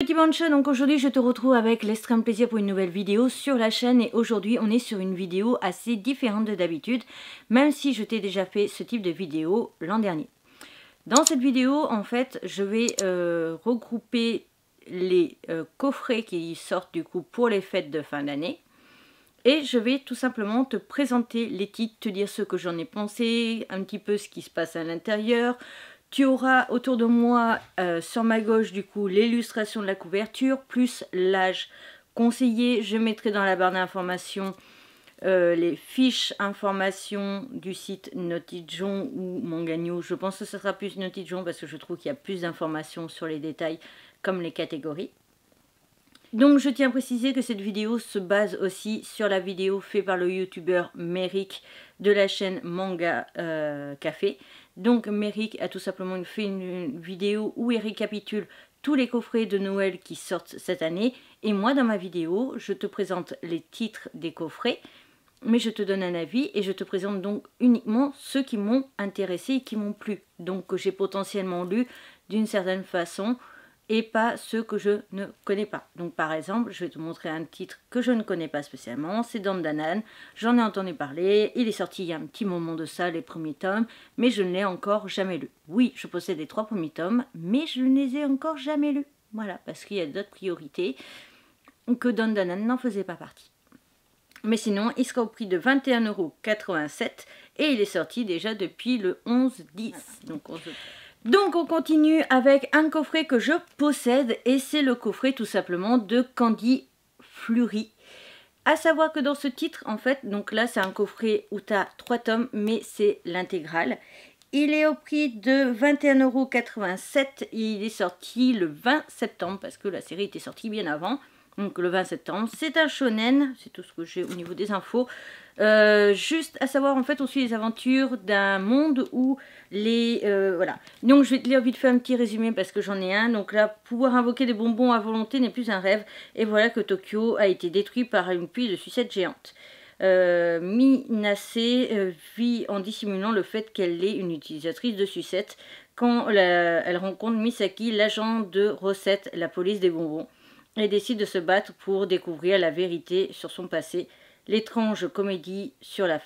Petit donc aujourd'hui je te retrouve avec l'extrême plaisir pour une nouvelle vidéo sur la chaîne et aujourd'hui on est sur une vidéo assez différente de d'habitude même si je t'ai déjà fait ce type de vidéo l'an dernier. Dans cette vidéo en fait je vais euh, regrouper les euh, coffrets qui sortent du coup pour les fêtes de fin d'année et je vais tout simplement te présenter les titres, te dire ce que j'en ai pensé, un petit peu ce qui se passe à l'intérieur, tu auras autour de moi, euh, sur ma gauche du coup, l'illustration de la couverture, plus l'âge conseillé. Je mettrai dans la barre d'informations euh, les fiches informations du site Notijon ou Mangagno. Je pense que ce sera plus Notijon parce que je trouve qu'il y a plus d'informations sur les détails comme les catégories. Donc je tiens à préciser que cette vidéo se base aussi sur la vidéo faite par le youtubeur Merrick de la chaîne Manga euh, Café. Donc Merrick a tout simplement fait une, une vidéo où il récapitule tous les coffrets de Noël qui sortent cette année. Et moi dans ma vidéo, je te présente les titres des coffrets, mais je te donne un avis et je te présente donc uniquement ceux qui m'ont intéressé et qui m'ont plu. Donc que j'ai potentiellement lu d'une certaine façon et pas ceux que je ne connais pas. Donc par exemple, je vais te montrer un titre que je ne connais pas spécialement, c'est Dandanan. J'en ai entendu parler, il est sorti il y a un petit moment de ça, les premiers tomes, mais je ne l'ai encore jamais lu. Oui, je possède les trois premiers tomes, mais je ne les ai encore jamais lus. Voilà, parce qu'il y a d'autres priorités que Dandanan n'en faisait pas partie. Mais sinon, il sera au prix de 21,87€ et il est sorti déjà depuis le 11-10. Donc on donc on continue avec un coffret que je possède et c'est le coffret tout simplement de Candy Fleury. À savoir que dans ce titre, en fait, donc là c'est un coffret où tu as 3 tomes mais c'est l'intégrale. Il est au prix de 21,87€ il est sorti le 20 septembre parce que la série était sortie bien avant donc le 20 septembre. C'est un shonen, c'est tout ce que j'ai au niveau des infos. Euh, juste à savoir, en fait, on suit les aventures d'un monde où les... Euh, voilà. Donc je vais te lire vite fait un petit résumé parce que j'en ai un. Donc là, pouvoir invoquer des bonbons à volonté n'est plus un rêve. Et voilà que Tokyo a été détruit par une pluie de sucette géante. Euh, Minase euh, vit en dissimulant le fait qu'elle est une utilisatrice de sucette quand elle rencontre Misaki, l'agent de recette, la police des bonbons et décide de se battre pour découvrir la vérité sur son passé. L'étrange comédie sur la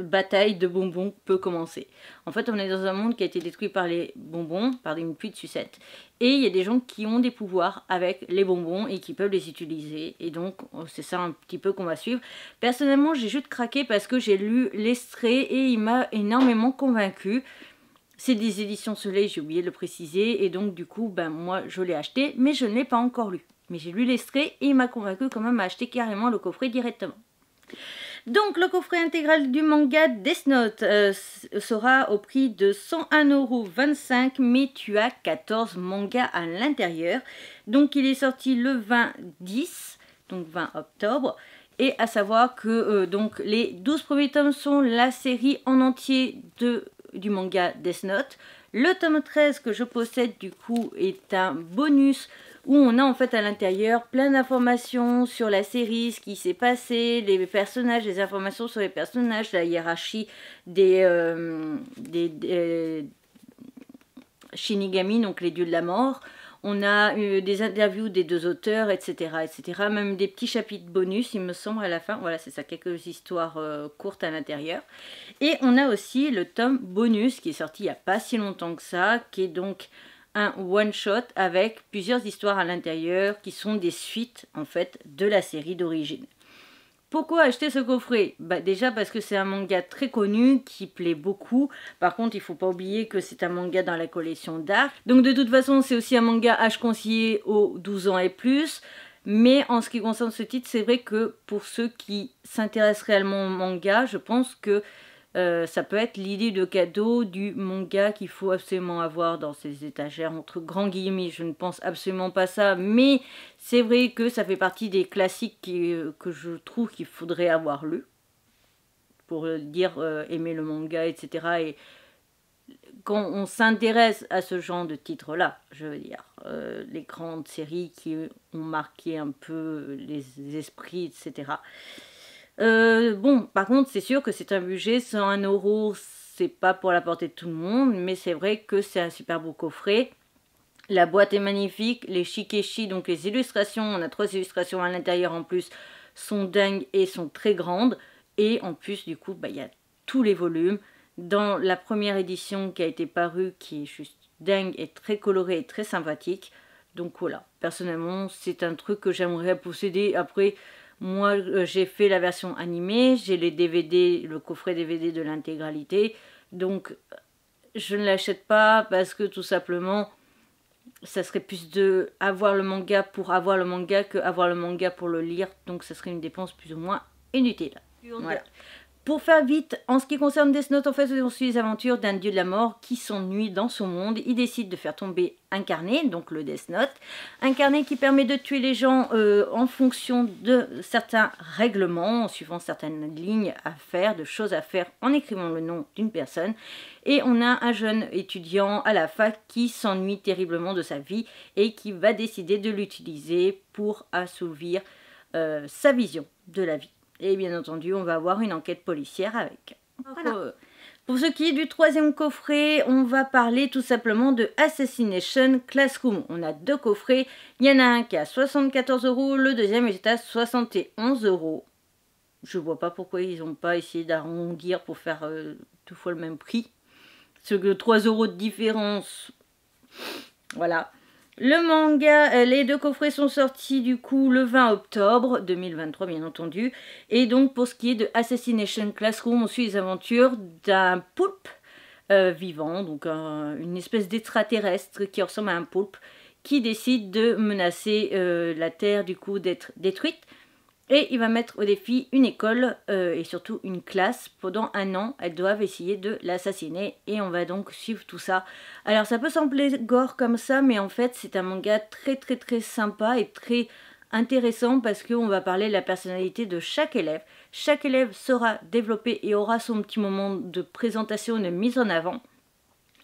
bataille de bonbons peut commencer. En fait, on est dans un monde qui a été détruit par les bonbons, par une pluie de sucettes. Et il y a des gens qui ont des pouvoirs avec les bonbons et qui peuvent les utiliser. Et donc, c'est ça un petit peu qu'on va suivre. Personnellement, j'ai juste craqué parce que j'ai lu l'extrait et il m'a énormément convaincu. C'est des éditions Soleil, j'ai oublié de le préciser. Et donc, du coup, ben, moi, je l'ai acheté, mais je ne l'ai pas encore lu. Mais j'ai lu l'extrait et il m'a convaincu quand même à acheter carrément le coffret directement. Donc le coffret intégral du manga Death Note euh, sera au prix de 101,25€ mais tu as 14 mangas à l'intérieur. Donc il est sorti le 20-10, donc 20 octobre. Et à savoir que euh, donc les 12 premiers tomes sont la série en entier de, du manga Death Note. Le tome 13 que je possède du coup est un bonus où on a en fait à l'intérieur plein d'informations sur la série, ce qui s'est passé, les personnages, les informations sur les personnages, la hiérarchie des, euh, euh, Shinigami, donc les dieux de la mort. On a eu des interviews des deux auteurs, etc., etc. Même des petits chapitres bonus, il me semble, à la fin. Voilà, c'est ça, quelques histoires euh, courtes à l'intérieur. Et on a aussi le tome bonus qui est sorti il n'y a pas si longtemps que ça, qui est donc un one-shot avec plusieurs histoires à l'intérieur qui sont des suites en fait de la série d'origine. Pourquoi acheter ce coffret bah, Déjà parce que c'est un manga très connu qui plaît beaucoup. Par contre, il faut pas oublier que c'est un manga dans la collection Dark. Donc de toute façon, c'est aussi un manga âge conseillé aux 12 ans et plus. Mais en ce qui concerne ce titre, c'est vrai que pour ceux qui s'intéressent réellement au manga, je pense que euh, ça peut être l'idée de cadeau du manga qu'il faut absolument avoir dans ses étagères, entre grands guillemets. Je ne pense absolument pas ça, mais c'est vrai que ça fait partie des classiques euh, que je trouve qu'il faudrait avoir lu pour euh, dire aimer le manga, etc. Et quand on s'intéresse à ce genre de titres-là, je veux dire, les grandes séries qui ont marqué un peu les esprits, etc. Euh, bon, par contre, c'est sûr que c'est un budget, un euros, c'est pas pour la portée de tout le monde, mais c'est vrai que c'est un super beau coffret. La boîte est magnifique, les shikeshi, donc les illustrations, on a trois illustrations à l'intérieur en plus, sont dingues et sont très grandes. Et en plus, du coup, bah, il y a tous les volumes. Dans la première édition qui a été parue, qui est juste dingue et très colorée et très sympathique. Donc voilà, personnellement, c'est un truc que j'aimerais posséder. Après, moi, euh, j'ai fait la version animée, j'ai les DVD, le coffret DVD de l'intégralité. Donc, je ne l'achète pas parce que tout simplement, ça serait plus de avoir le manga pour avoir le manga que avoir le manga pour le lire. Donc, ça serait une dépense plus ou moins inutile. Voilà. Pour faire vite, en ce qui concerne Death Note, en fait, on suit les aventures d'un dieu de la mort qui s'ennuie dans son monde. Il décide de faire tomber un carnet, donc le Death Note, un carnet qui permet de tuer les gens euh, en fonction de certains règlements, en suivant certaines lignes à faire, de choses à faire en écrivant le nom d'une personne. Et on a un jeune étudiant à la fac qui s'ennuie terriblement de sa vie et qui va décider de l'utiliser pour assouvir euh, sa vision de la vie. Et bien entendu, on va avoir une enquête policière avec. Euh, pour ce qui est du troisième coffret, on va parler tout simplement de Assassination Classroom. On a deux coffrets. Il y en a un qui est à 74 euros, le deuxième est à 71 euros. Je vois pas pourquoi ils n'ont pas essayé d'arrondir pour faire toutefois euh, fois le même prix. Ce que 3 euros de différence. Voilà. Le manga, euh, les deux coffrets sont sortis du coup le 20 octobre 2023 bien entendu. Et donc pour ce qui est de Assassination Classroom, on suit les aventures d'un poulpe euh, vivant, donc une espèce d'extraterrestre qui ressemble à un poulpe, qui décide de menacer euh, la Terre du coup d'être détruite et il va mettre au défi une école euh, et surtout une classe. Pendant un an, elles doivent essayer de l'assassiner et on va donc suivre tout ça. Alors ça peut sembler gore comme ça, mais en fait c'est un manga très très très sympa et très intéressant parce qu'on va parler de la personnalité de chaque élève. Chaque élève sera développé et aura son petit moment de présentation, de mise en avant.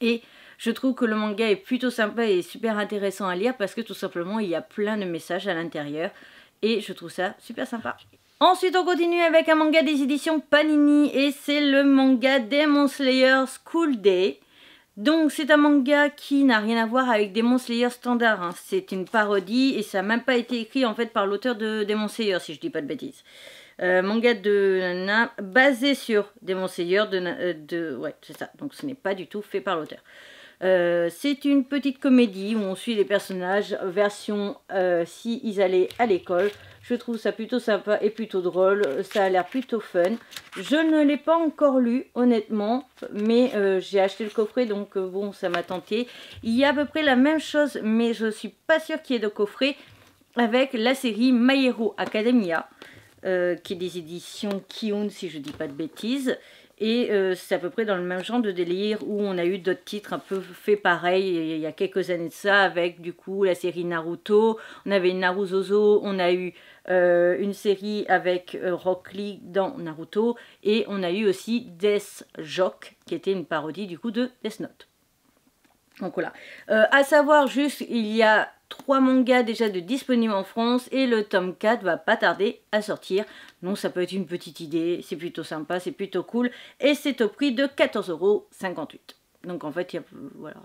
Et je trouve que le manga est plutôt sympa et super intéressant à lire parce que tout simplement il y a plein de messages à l'intérieur. Et je trouve ça super sympa. Ensuite, on continue avec un manga des éditions Panini et c'est le manga Demon Slayer School Day. Donc, c'est un manga qui n'a rien à voir avec Demon Slayer standard. Hein. C'est une parodie et ça n'a même pas été écrit en fait par l'auteur de Demon Slayer, si je ne dis pas de bêtises. Euh, manga de nana basé sur Demon Slayer de, euh, de ouais c'est ça donc ce n'est pas du tout fait par l'auteur euh, c'est une petite comédie où on suit les personnages, version euh, si ils allaient à l'école. Je trouve ça plutôt sympa et plutôt drôle, ça a l'air plutôt fun. Je ne l'ai pas encore lu, honnêtement, mais euh, j'ai acheté le coffret, donc bon, ça m'a tenté. Il y a à peu près la même chose, mais je ne suis pas sûre qu'il y ait de coffret, avec la série My Academia, qui est des éditions Kiun, si je ne dis pas de bêtises. Et euh, c'est à peu près dans le même genre de délire où on a eu d'autres titres un peu faits pareil il y a quelques années de ça avec du coup la série Naruto, on avait Naruzozo, on a eu euh, une série avec euh, Rock Lee dans Naruto et on a eu aussi Death Jock qui était une parodie du coup de Death Note. Donc voilà. à savoir juste, il y a trois mangas déjà de disponibles en France et le tome 4 va pas tarder à sortir. Non, ça peut être une petite idée, c'est plutôt sympa, c'est plutôt cool et c'est au prix de 14,58€. Donc en fait, y a, voilà,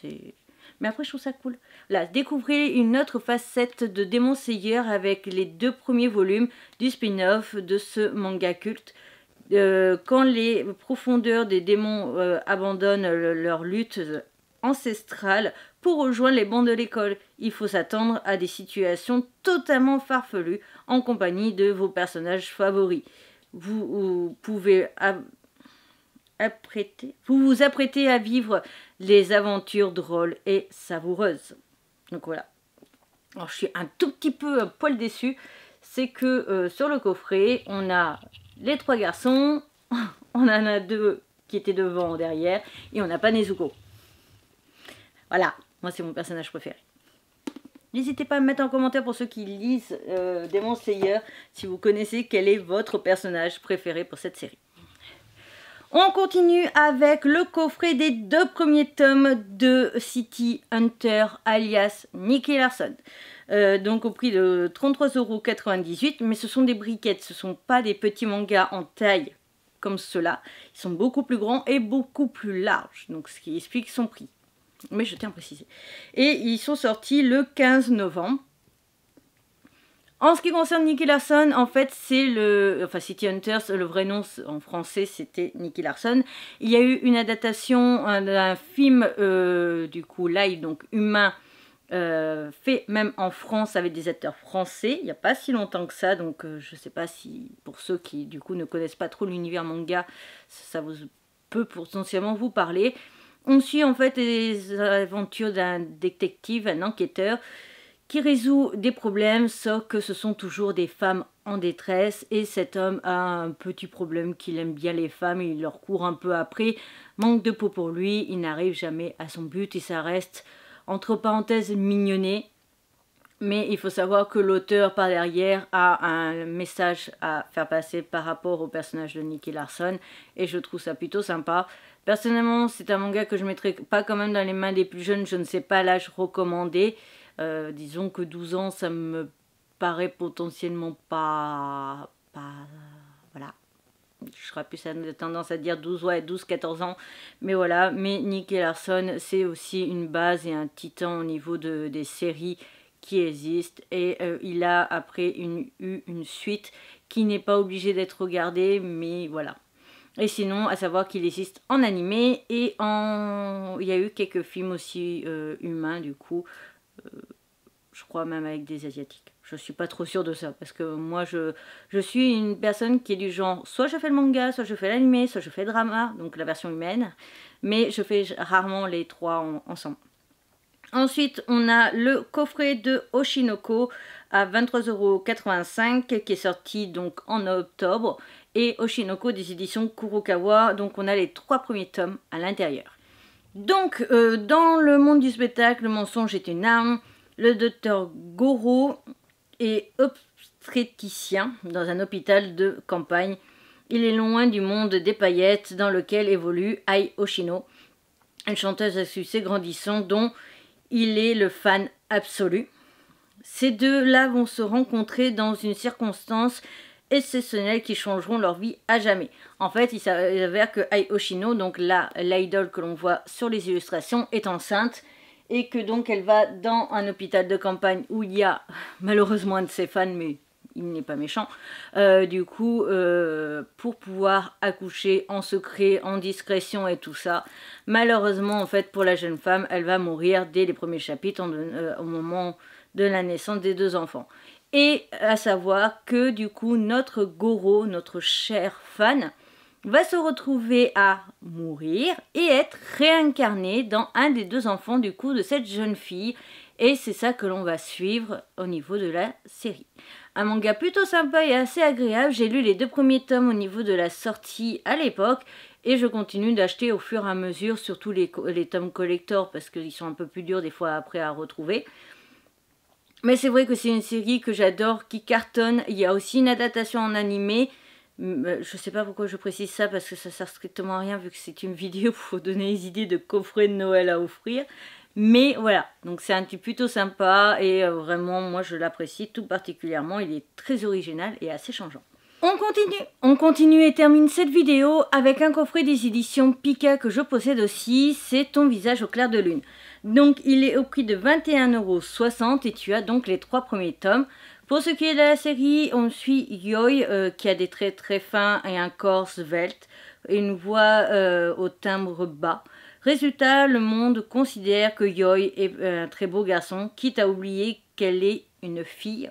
c'est... Mais après, je trouve ça cool. Là, découvrez une autre facette de Démon Seigneur avec les deux premiers volumes du spin-off de ce manga culte. Euh, quand les profondeurs des démons euh, abandonnent leur lutte ancestrale pour rejoindre les bancs de l'école. Il faut s'attendre à des situations totalement farfelues en compagnie de vos personnages favoris. Vous, vous pouvez apprêter, vous vous apprêtez à vivre les aventures drôles et savoureuses. Donc voilà. Alors je suis un tout petit peu un euh, poil déçu, c'est que euh, sur le coffret, on a les trois garçons, on en a deux qui étaient devant, ou derrière, et on n'a pas Nezuko. Voilà, moi, c'est mon personnage préféré. N'hésitez pas à me mettre en commentaire pour ceux qui lisent euh, Demon Slayer si vous connaissez quel est votre personnage préféré pour cette série. On continue avec le coffret des deux premiers tomes de City Hunter alias Nicky Larson. Euh, donc au prix de 33,98€, mais ce sont des briquettes, ce ne sont pas des petits mangas en taille comme cela. Ils sont beaucoup plus grands et beaucoup plus larges, donc ce qui explique son prix mais je tiens à préciser. Et ils sont sortis le 15 novembre. En ce qui concerne Nicky Larson, en fait, c'est le. Enfin, City Hunters, le vrai nom en français, c'était Nicky Larson. Il y a eu une adaptation d'un film, euh, du coup, live, donc humain, euh, fait même en France avec des acteurs français. Il n'y a pas si longtemps que ça, donc euh, je ne sais pas si, pour ceux qui, du coup, ne connaissent pas trop l'univers manga, ça vous peut potentiellement vous parler. On suit en fait les aventures d'un détective, un enquêteur, qui résout des problèmes, sauf que ce sont toujours des femmes en détresse et cet homme a un petit problème qu'il aime bien les femmes, il leur court un peu après, manque de peau pour lui, il n'arrive jamais à son but et ça reste entre parenthèses mignonné. Mais il faut savoir que l'auteur par derrière a un message à faire passer par rapport au personnage de Nicky Larson et je trouve ça plutôt sympa. Personnellement, c'est un manga que je ne mettrai pas quand même dans les mains des plus jeunes. Je ne sais pas l'âge recommandé. Euh, disons que 12 ans, ça me paraît potentiellement pas... pas voilà. Je serais plus tendance à dire 12, ouais, 12, 14 ans. Mais voilà, mais Nicky Larson, c'est aussi une base et un titan au niveau de, des séries qui existent. et euh, il a après eu une suite qui n'est pas obligée d'être regardée mais voilà et sinon, à savoir qu'il existe en animé et en... Il y a eu quelques films aussi euh, humains, du coup. Euh, je crois même avec des Asiatiques. Je suis pas trop sûre de ça, parce que moi, je, je suis une personne qui est du genre, soit je fais le manga, soit je fais l'animé, soit je fais le drama, donc la version humaine, mais je fais rarement les trois ensemble. Ensuite, on a le coffret de Oshinoko à 23,85€ qui est sorti donc en octobre et Oshinoko des éditions Kurokawa. Donc on a les trois premiers tomes à l'intérieur. Donc euh, dans le monde du spectacle, le mensonge est une arme. Le docteur Goro est obstétricien dans un hôpital de campagne. Il est loin du monde des paillettes dans lequel évolue Ai Oshino, une chanteuse à succès grandissant dont il est le fan absolu. Ces deux-là vont se rencontrer dans une circonstance exceptionnelles qui changeront leur vie à jamais. En fait, il s'avère que Ai Oshino, donc là, l'idole que l'on voit sur les illustrations, est enceinte et que donc elle va dans un hôpital de campagne où il y a malheureusement un de ses fans, mais il n'est pas méchant, euh, du coup, euh, pour pouvoir accoucher en secret, en discrétion et tout ça. Malheureusement, en fait, pour la jeune femme, elle va mourir dès les premiers chapitres, euh, au moment de la naissance des deux enfants. Et à savoir que du coup, notre Goro, notre cher fan, va se retrouver à mourir et être réincarné dans un des deux enfants du coup de cette jeune fille. Et c'est ça que l'on va suivre au niveau de la série. Un manga plutôt sympa et assez agréable. J'ai lu les deux premiers tomes au niveau de la sortie à l'époque et je continue d'acheter au fur et à mesure, surtout les, les tomes collector parce qu'ils sont un peu plus durs des fois après à retrouver. Mais c'est vrai que c'est une série que j'adore, qui cartonne. Il y a aussi une adaptation en animé. Euh, je ne sais pas pourquoi je précise ça parce que ça ne sert strictement à rien vu que c'est une vidéo pour donner les idées de coffrets de Noël à offrir. Mais voilà, donc c'est un type plutôt sympa et euh, vraiment moi je l'apprécie tout particulièrement. Il est très original et assez changeant. On continue On continue et termine cette vidéo avec un coffret des éditions Pika que je possède aussi, c'est Ton visage au clair de lune. Donc il est au prix de 21,60€ et tu as donc les trois premiers tomes. Pour ce qui est de la série, on suit Yoi euh, qui a des traits très fins et un corps svelte et une voix euh, au timbre bas. Résultat, le monde considère que Yoi est euh, un très beau garçon, quitte à oublier qu'elle est une fille.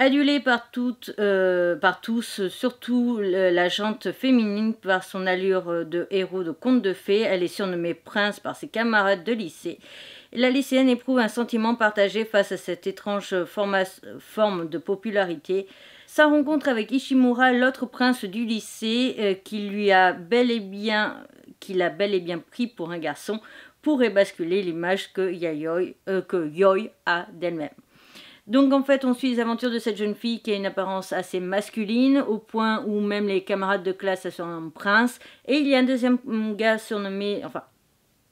Adulée par, toutes, euh, par tous, surtout la jante féminine par son allure de héros de conte de fées, elle est surnommée prince par ses camarades de lycée. La lycéenne éprouve un sentiment partagé face à cette étrange forme de popularité. Sa rencontre avec Ishimura, l'autre prince du lycée, euh, qui lui a bel et bien bel et bien pris pour un garçon, pourrait basculer l'image que, Yayoi, euh, que Yoi a d'elle-même. Donc en fait, on suit les aventures de cette jeune fille qui a une apparence assez masculine, au point où même les camarades de classe la surnomment prince. Et il y a un deuxième gars surnommé, enfin,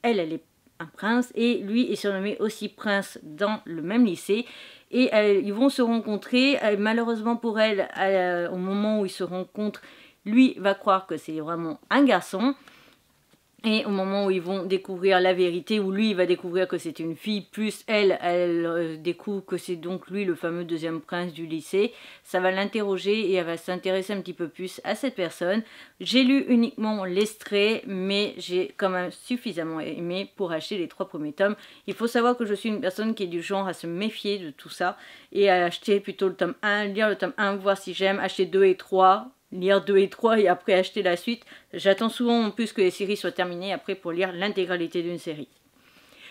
elle, elle est un prince, et lui est surnommé aussi prince dans le même lycée. Et euh, ils vont se rencontrer. Euh, malheureusement pour elle, euh, au moment où ils se rencontrent, lui va croire que c'est vraiment un garçon. Et au moment où ils vont découvrir la vérité, où lui il va découvrir que c'est une fille, plus elle, elle euh, découvre que c'est donc lui le fameux deuxième prince du lycée, ça va l'interroger et elle va s'intéresser un petit peu plus à cette personne. J'ai lu uniquement l'extrait, mais j'ai quand même suffisamment aimé pour acheter les trois premiers tomes. Il faut savoir que je suis une personne qui est du genre à se méfier de tout ça et à acheter plutôt le tome 1, lire le tome 1, voir si j'aime, acheter 2 et 3, lire deux et 3 et après acheter la suite. J'attends souvent plus que les séries soient terminées après pour lire l'intégralité d'une série.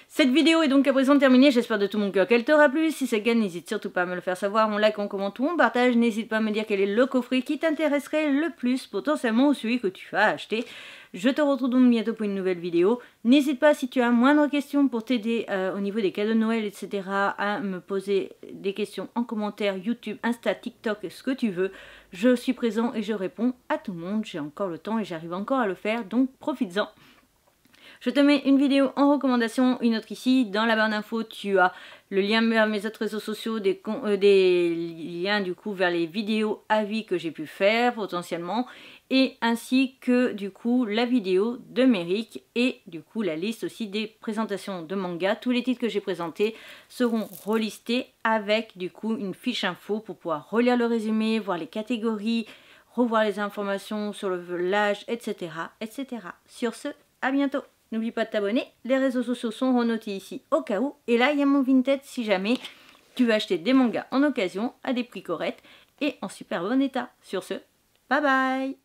Cette vidéo est donc à présent terminée, j'espère de tout mon cœur qu'elle t'aura plu. Si c'est le cas, n'hésite surtout pas à me le faire savoir, Mon like, on commentaire, ou on partage. N'hésite pas à me dire quel est le coffret qui t'intéresserait le plus potentiellement ou celui que tu vas acheter. Je te retrouve donc bientôt pour une nouvelle vidéo. N'hésite pas si tu as moindre question pour t'aider euh, au niveau des cadeaux de Noël, etc. à me poser des questions en commentaire, YouTube, Insta, TikTok, ce que tu veux. Je suis présent et je réponds à tout le monde. J'ai encore le temps et j'arrive encore à le faire, donc profites-en. Je te mets une vidéo en recommandation, une autre ici. Dans la barre d'infos, tu as le lien vers mes autres réseaux sociaux, des, euh, liens du coup vers les vidéos avis que j'ai pu faire potentiellement, et ainsi que du coup la vidéo de Merrick et du coup la liste aussi des présentations de manga. Tous les titres que j'ai présentés seront relistés avec du coup une fiche info pour pouvoir relire le résumé, voir les catégories, revoir les informations sur l'âge, etc., etc. Sur ce, à bientôt N'oublie pas de t'abonner, les réseaux sociaux sont renotés ici au cas où, et là il y a mon Vinted si jamais tu veux acheter des mangas en occasion à des prix corrects et en super bon état. Sur ce, bye bye